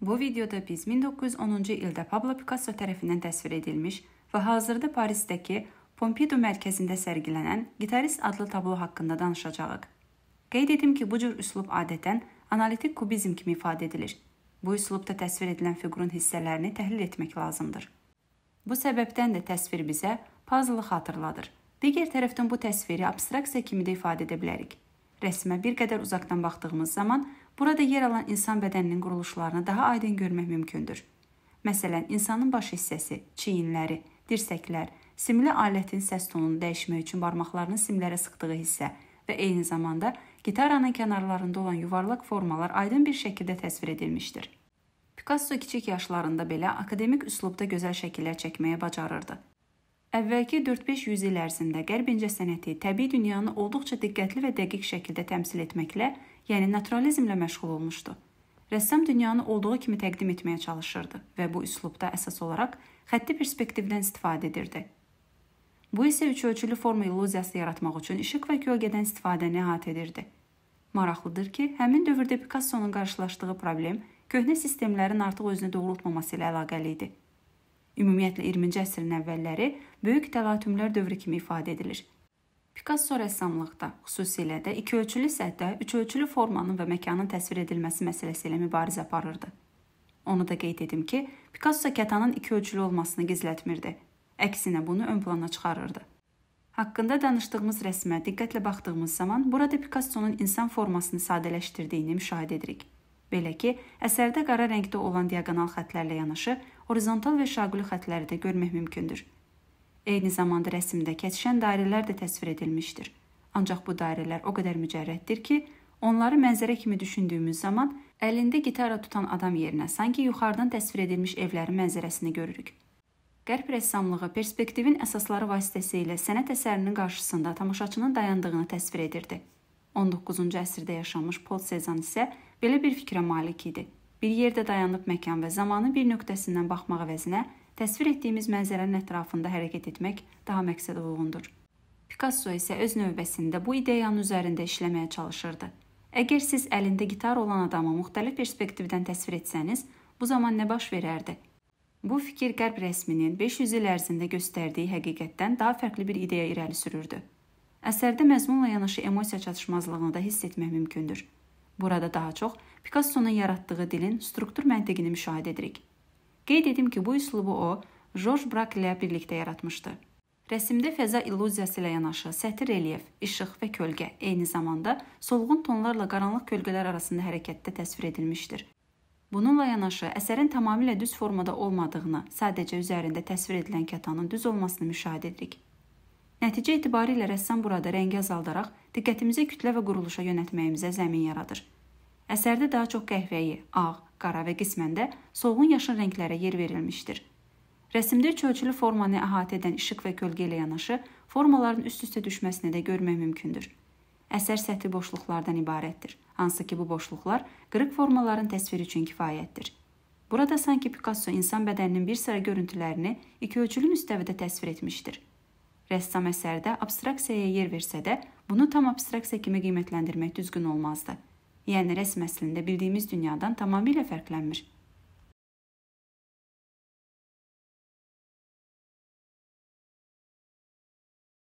Bu videoda biz 1910-cu ildə Pablo Picasso tərəfindən təsvir edilmiş və hazırda Parisdəki Pompidou mərkəzində sərgilənən Gitarist adlı tablo haqqında danışacağıq. Qeyd etdim ki, bu cür üslub adətən analitik kubizm kimi ifadə edilir. Bu üslubda təsvir edilən fiqurun hissələrini təhlil etmək lazımdır. Bu səbəbdən də təsvir bizə puzzle-ı xatırladır. Digər tərəfdən bu təsviri abstraksiya kimi də ifadə edə bilərik. Rəsmə bir qədər uzaqdan baxdığımız zaman Burada yer alan insan bədəninin quruluşlarını daha aydın görmək mümkündür. Məsələn, insanın baş hissəsi, çiyinləri, dirsəklər, simli alətin səs tonunu dəyişmək üçün barmaqlarını simlərə sıxdığı hissə və eyni zamanda gitaranın kənarlarında olan yuvarlaq formalar aydın bir şəkildə təsvir edilmişdir. Picasso kiçik yaşlarında belə akademik üslubda gözəl şəkillər çəkməyə bacarırdı. Əvvəlki 4-5 yüz il ərzində Qərb incəsənəti təbii dünyanı olduqca diqqətli və dəqiq şəkildə təmsil etməklə yəni naturalizmlə məşğul olmuşdu. Rəssam dünyanı olduğu kimi təqdim etməyə çalışırdı və bu üslubda əsas olaraq xətti perspektivdən istifadə edirdi. Bu isə üç ölçülü forma illüziyası yaratmaq üçün işıq və kölgədən istifadəni əhatə edirdi. Maraqlıdır ki, həmin dövrdə Picasso-nun qarşılaşdığı problem köhnə sistemlərin artıq özünü doğrultmaması ilə əlaqəli idi. Ümumiyyətlə 20-ci əsrin əvvəlləri böyük təlatümlər dövrü kimi ifadə edilir. Pikasso rəssamlıqda, xüsusilə də iki ölçülü sətdə üç ölçülü formanın və məkanın təsvir edilməsi məsələsi ilə mübarizə aparırdı. Onu da qeyd edim ki, Picasso kətanın iki ölçülü olmasını gizlətmirdi. Əksinə bunu ön plana çıxarırdı. Haqqında danışdığımız rəsmə diqqətlə baxdığımız zaman burada Picasso'nun insan formasını sadələşdirdiyini müşahidə edirik. Belə ki, əsərdə qara rəngdə olan diaqonal xətlərlə yanaşı, horizontal və şaquli xətləri də görmək mümkündür. Eyni zamanda rəsmdə kəsişən dairələr də təsvir edilmişdir. Ancaq bu dairələr o qədər mücərrətdir ki, onları mənzərə kimi düşündüyümüz zaman əlində gitara tutan adam yerinə sanki yuxarıdan təsvir edilmiş evlərin mənzərəsini görürük. Qərb rəssamlığı perspektivin əsasları vasitəsilə sənət əsərinin qarşısında tamaşaçının dayandığını təsvir edirdi. 19-cu əsrdə yaşamış Paul Cézanne isə belə bir fikrə malik idi. Bir yerdə dayanıb məkan və zamanın bir nöqtəsindən baxmaq əvəzinə Təsvir etdiyimiz mənzərənin ətrafında hərəkət etmək daha məqsədəuyğundur. Picasso isə öz növbəsində bu ideyanın üzərində işləməyə çalışırdı. Əgər siz əlində gitar olan adamı müxtəlif perspektivdən təsvir etsəniz, bu zaman nə baş verərdi? Bu fikir Qərb rəsminin 500 il ərzində göstərdiyi həqiqətdən daha fərqli bir ideya irəli sürürdü. Əsərdə məzmunla yanaşı emosiya çatışmazlığını da hiss etmək mümkündür. Burada daha çox Picasso'nun yaratdığı dilin struktur məntiqini müşahidə edirik. Qeyd edim ki, bu üslubu o, Jorj Brak ilə birlikdə yaratmışdı. Rəsimdə fəza illüziyası ilə yanaşı sətir relyef, işıq və kölgə eyni zamanda solğun tonlarla qaranlıq kölgələr arasında hərəkətdə təsvir edilmişdir. Bununla yanaşı əsərin tamamilə düz formada olmadığını, sadəcə üzərində təsvir edilən kətanın düz olmasını müşahidə edirik. Nəticə etibarilə rəssam burada rəngi azaldaraq diqqətimizi kütlə və quruluşa yönəltməyimizə zəmin yaradır. Əsərdə daha çox qəhvəyi, ağ, qara və qismən də solğun yaşıl rənglərə yer verilmişdir. Rəsmdə üç ölçülü formanı əhatə edən işıq və kölgə ilə yanaşı formaların üst-üstə düşməsini də görmək mümkündür. Əsər səthi boşluqlardan ibarətdir, hansı ki bu boşluqlar qırıq formaların təsviri üçün kifayətdir. Burada sanki Picasso insan bədəninin bir sıra görüntülərini iki ölçülü müstəvidə təsvir etmişdir. Rəssam əsərdə abstraksiyaya yer versə də, bunu tam abstraksiya kimi qiymətləndirmək düzgün olmazdı yəni rəsm əslində bildiyimiz dünyadan tamamilə fərqlənmir.